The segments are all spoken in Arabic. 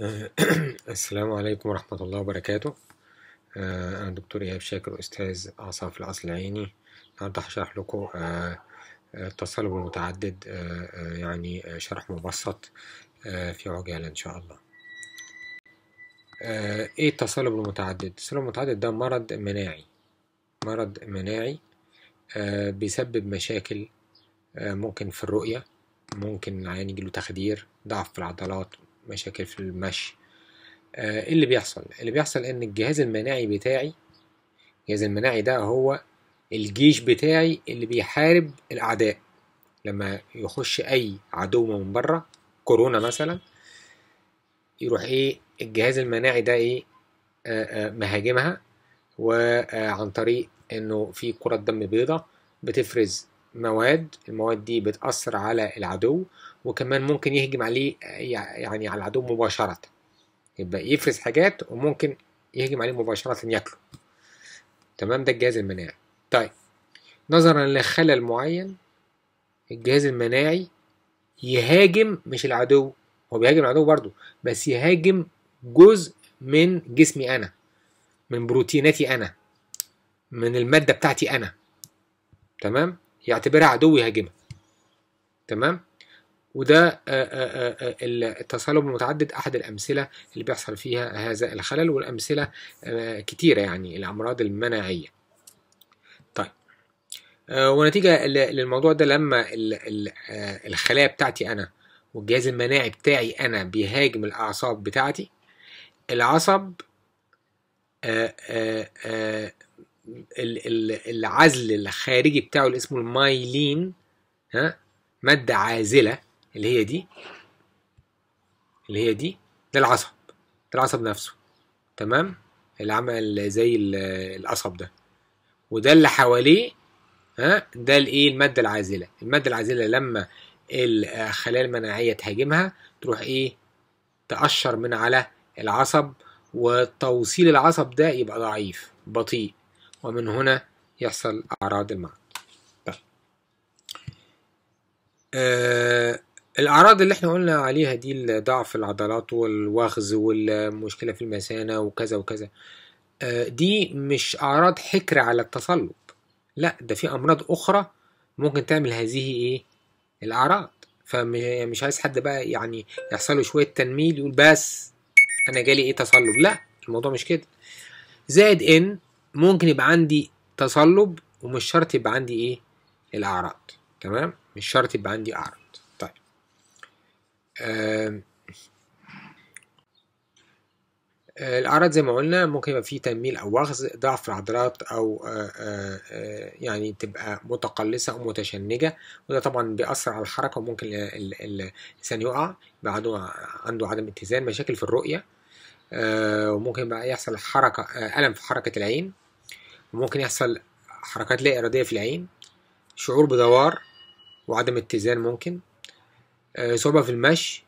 السلام عليكم ورحمة الله وبركاته آه، أنا دكتور إيهاب شاكر أستاذ أعصاب في العيني النهاردة هشرح لكم آه، آه، التصلب المتعدد يعني شرح مبسط في عجالة إن شاء الله إيه التصلب المتعدد؟ التصلب المتعدد ده مرض مناعي مرض مناعي بيسبب مشاكل ممكن في الرؤية ممكن العيان يجيله تخدير ضعف في العضلات مشاكل في المشي آه، ايه اللي بيحصل اللي بيحصل ان الجهاز المناعي بتاعي الجهاز المناعي ده هو الجيش بتاعي اللي بيحارب الاعداء لما يخش اي عدو من بره كورونا مثلا يروح ايه الجهاز المناعي ده ايه آه، آه، مهاجمها وعن طريق انه في كرة دم بيضاء بتفرز مواد المواد دي بتأثر على العدو وكمان ممكن يهجم عليه يعني على العدو مباشرة يبقى يفرز حاجات وممكن يهجم عليه مباشرة ياكله تمام ده الجهاز المناعي طيب نظرا لخلل معين الجهاز المناعي يهاجم مش العدو هو بيهاجم العدو برضه بس يهاجم جزء من جسمي انا من بروتيناتي انا من الماده بتاعتي انا تمام يعتبرها عدو يهاجمها تمام وده آه، آه، آه، التصلب المتعدد احد الامثله اللي بيحصل فيها هذا الخلل والامثله كتيره يعني الامراض المناعيه طيب ونتيجه للموضوع ده لما الخلايا بتاعتي انا والجهاز المناعي بتاعي انا بيهاجم الاعصاب بتاعتي العصب العزل الخارجي بتاعه اللي اسمه المايلين ها مادة عازلة اللي هي دي اللي هي دي ده العصب ده العصب نفسه تمام اللي عمل زي القصب ده وده اللي حواليه ها ده الايه الماده العازله الماده العازله لما الخلايا المناعيه تهاجمها تروح ايه تقشر من على العصب وتوصيل العصب ده يبقى ضعيف بطيء ومن هنا يحصل اعراض المعد آه الاعراض اللي احنا قلنا عليها دي ضعف العضلات والوخز والمشكله في المثانه وكذا وكذا آه، دي مش اعراض حكر على التصلب لا ده في امراض اخرى ممكن تعمل هذه ايه الاعراض فمش يعني عايز حد بقى يعني يحصل له شويه تنميل يقول بس انا جالي ايه تصلب لا الموضوع مش كده زائد ان ممكن يبقى عندي تصلب ومش شرط يبقى عندي ايه الاعراض تمام مش شرط يبقى عندي اعراض آه، الأعراض زي ما قلنا ممكن يبقى فيه تنميل أو وخز ضعف العضلات أو آه، آه، يعني تبقى متقلصة أو متشنجة وده طبعا بيأثر على الحركة وممكن الإنسان يقع يبقى عنده عنده عدم اتزان مشاكل في الرؤية وممكن بقى يحصل حركة ألم في حركة العين وممكن يحصل حركات لا إرادية في العين شعور بدوار وعدم اتزان ممكن آه، صعوبة في المشي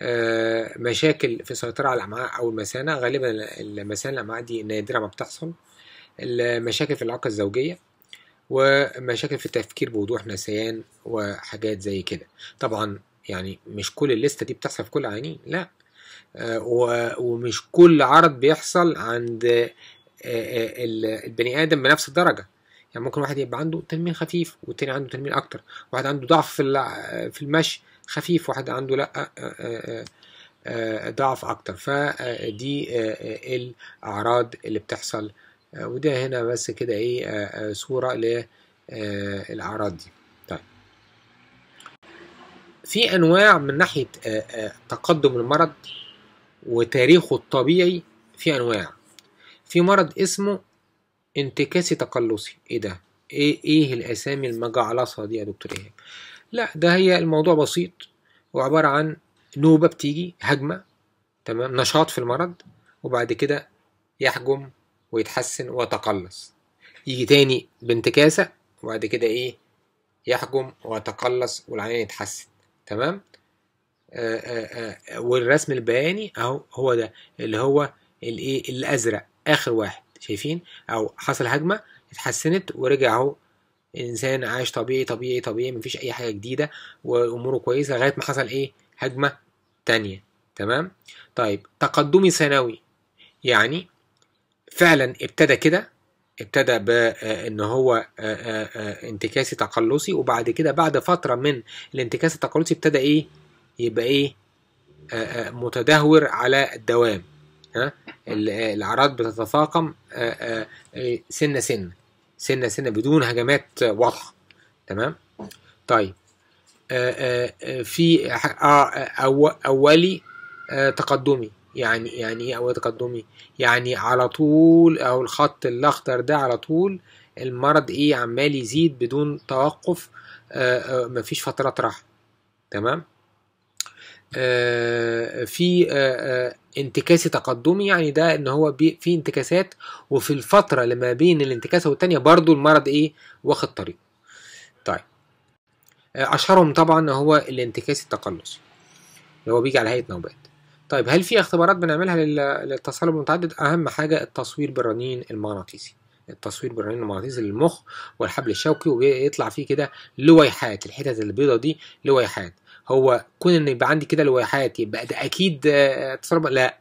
آه، مشاكل في السيطرة على الأمعاء أو المثانة غالبا المثانة الأمعاء دي نادرة ما بتحصل المشاكل في العلاقة الزوجية ومشاكل في التفكير بوضوح نسيان وحاجات زي كده طبعا يعني مش كل الليستة دي بتحصل في كل عينين لا آه، ومش كل عرض بيحصل عند البني ادم بنفس الدرجه يعني ممكن واحد يبقى عنده تنميل خفيف والتاني عنده تنميل اكتر واحد عنده ضعف في في المشي خفيف واحد عنده لا آه، آه، آه، ضعف اكتر فدي الاعراض اللي بتحصل وده هنا بس كده ايه صورة للاعراض دي طيب في انواع من ناحية تقدم المرض وتاريخه الطبيعي في انواع في مرض اسمه انتكاسي تقلصي ايه ده ايه ايه الاسامي المجعلصه دي يا دكتور ايهاب لا ده هي الموضوع بسيط وعبارة عن نوبة بتيجي هجمة تمام نشاط في المرض وبعد كده يحجم ويتحسن ويتقلص يجي تاني بانتكاسة وبعد كده ايه يحجم ويتقلص والعين يتحسن تمام آآ آه، آآ آه، آه، والرسم البياني اهو هو ده اللي هو الايه الازرق اخر واحد شايفين او حصل هجمه اتحسنت ورجع اهو انسان عايش طبيعي طبيعي طبيعي مفيش اي حاجه جديده واموره كويسه لغايه ما حصل ايه هجمه تانية تمام طيب تقدمي سنوي يعني فعلا ابتدى كده ابتدى بان آه، هو آه، آه، انتكاسي تقلصي وبعد كده بعد فتره من الانتكاس التقلصي ابتدى ايه يبقى ايه متدهور على الدوام ها الاعراض بتتفاقم سنه سنه سنه سنه بدون هجمات واضحه تمام طيب آآ آه، آآ آه، آه، في أو اولي تقدمي يعني يعني ايه اولي تقدمي يعني على طول او الخط الاخضر ده على طول المرض ايه عمال يزيد بدون توقف مفيش فترات راحه تمام في انتكاسي تقدمي يعني ده ان هو في انتكاسات وفي الفتره اللي ما بين الانتكاسه والتانيه برضو المرض ايه واخد طريقه طيب آه، اشهرهم طبعا هو الانتكاسي التقلصي اللي هو بيجي على هيئه نوبات طيب هل في اختبارات بنعملها للتصلب المتعدد اهم حاجه التصوير بالرنين المغناطيسي التصوير بالرنين المغناطيسي للمخ والحبل الشوكي وبيطلع فيه كده لويحات الحتت البيضه دي لويحات هو كون ان يبقى عندي كده لوحات يبقى ده اكيد آه، تصرف لا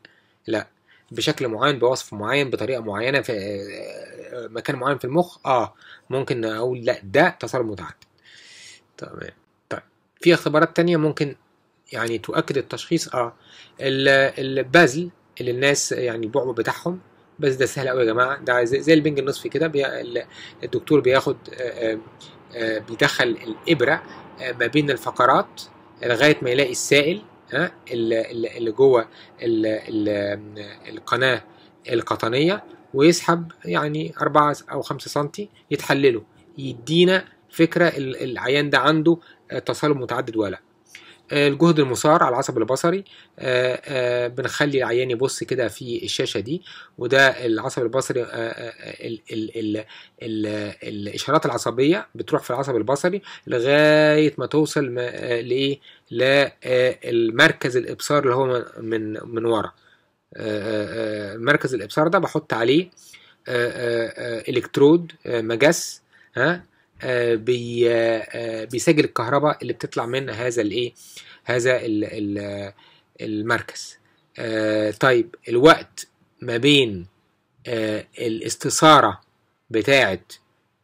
لا بشكل معين بوصف معين بطريقه معينه في آه، مكان معين في المخ اه ممكن اقول لا ده تصرف متعدد تمام طيب في اختبارات تانية ممكن يعني تؤكد التشخيص اه البازل اللي الناس يعني البعبع بتاعهم بس ده سهل قوي يا جماعه ده زي البنج النصفي كده بي... الدكتور بياخد آآ آه، آآ بيدخل الابره ما بين الفقرات لغايه ما يلاقي السائل ها اللي جوه القناه القطنيه ويسحب يعني 4 او 5 سم يتحلله يدينا فكره العيان ده عنده آه، تصلب متعدد ولا لا الجهد المسار على العصب البصري آه، آه، بنخلي العيان يبص كده في الشاشه دي وده العصب البصري آه، الاشارات العصبيه بتروح في العصب البصري لغايه ما توصل لايه للمركز الابصار اللي هو من من ورا مركز الابصار ده بحط عليه الكترود مجس ها آه، آه، آه، بيسجل الكهرباء اللي بتطلع من هذا الايه هذا المركز طيب الوقت ما بين الاستثارة بتاعة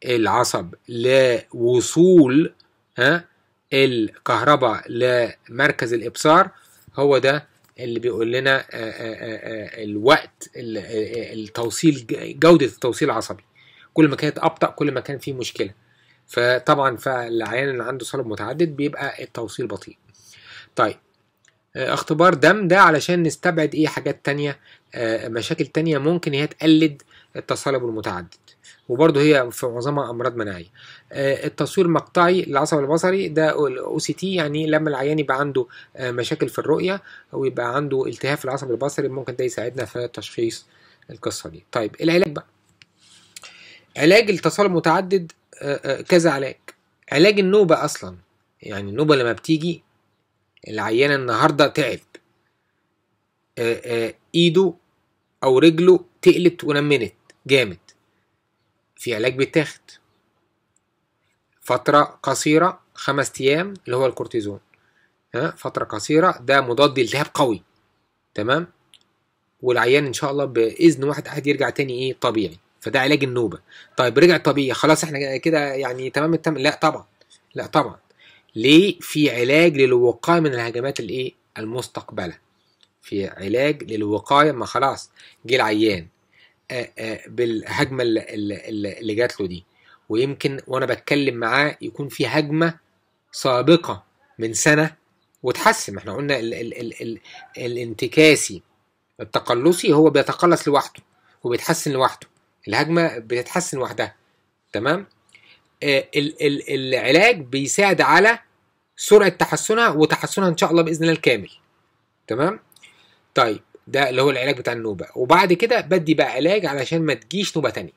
العصب لوصول ها الكهرباء لمركز الابصار هو ده اللي بيقول لنا الوقت التوصيل جودة التوصيل العصبي كل ما كانت أبطأ كل ما كان في مشكلة فطبعا فالعيان اللي عنده صلب متعدد بيبقى التوصيل بطيء طيب آه، اختبار دم ده علشان نستبعد ايه حاجات تانية آه، مشاكل تانية ممكن هي تقلد التصلب المتعدد وبرضه هي في معظمها امراض مناعيه آه، التصوير المقطعي للعصب البصري ده او سي تي يعني لما العيان يبقى عنده مشاكل في الرؤيه ويبقى عنده التهاب في العصب البصري ممكن ده يساعدنا في تشخيص القصه دي طيب العلاج بقى علاج التصلب المتعدد آه، آه، كذا علاج علاج النوبة أصلا يعني النوبة لما بتيجي العيان النهاردة تعب آه، إيده أو رجله تقلت ونمنت جامد في علاج بيتاخد فترة قصيرة خمس أيام اللي هو الكورتيزون ها فترة قصيرة ده مضاد التهاب قوي تمام والعيان إن شاء الله بإذن واحد أحد يرجع تاني إيه طبيعي فده علاج النوبه طيب رجع طبيعي خلاص احنا كده يعني تمام التمام لا طبعا لا طبعا ليه في علاج للوقايه من الهجمات الايه المستقبله في علاج للوقايه ما خلاص جه العيان آه، آه، بالهجمه اللي, اللي جات له دي ويمكن وانا بتكلم معاه يكون في هجمه سابقه من سنه وتحسن احنا قلنا ال ال ال ال الانتكاسي التقلصي هو بيتقلص لوحده وبيتحسن لوحده الهجمه بتتحسن وحدها تمام آه، ال ال العلاج بيساعد على سرعه تحسنها وتحسنها ان شاء الله باذن الله الكامل تمام طيب ده اللي هو العلاج بتاع النوبه وبعد كده بدي بقى علاج علشان ما تجيش نوبه تانية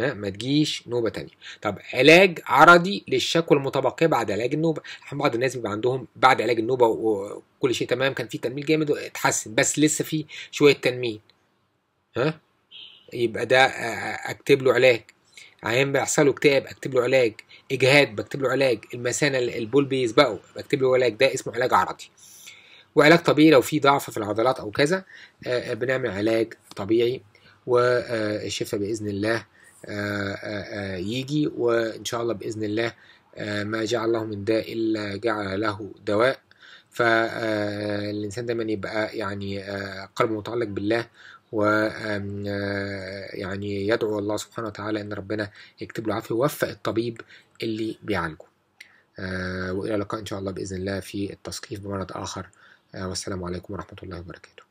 ها ما تجيش نوبه تانية طب علاج عرضي للشكوى المتبقيه بعد علاج النوبه احنا بعض الناس بيبقى عندهم بعد علاج النوبه وكل شيء تمام كان في تنميل جامد اتحسن بس لسه في شويه تنميل ها يبقى ده اكتب له علاج عيان بيحصل له اكتئاب اكتب له علاج اجهاد بكتب له علاج المثانه البول بيسبقه بكتب له علاج ده اسمه علاج عرضي وعلاج طبيعي لو في ضعف في العضلات او كذا بنعمل علاج طبيعي والشفاء باذن الله يجي وان شاء الله باذن الله ما جعل الله من داء الا جعل له دواء فالإنسان دايما يبقى يعني قلبه متعلق بالله آه، يعني يدعو الله سبحانه وتعالى ان ربنا يكتب له عافيه ويوفق الطبيب اللي بيعالجه آه، والى اللقاء ان شاء الله باذن الله في التثقيف بمرض اخر آه، والسلام عليكم ورحمه الله وبركاته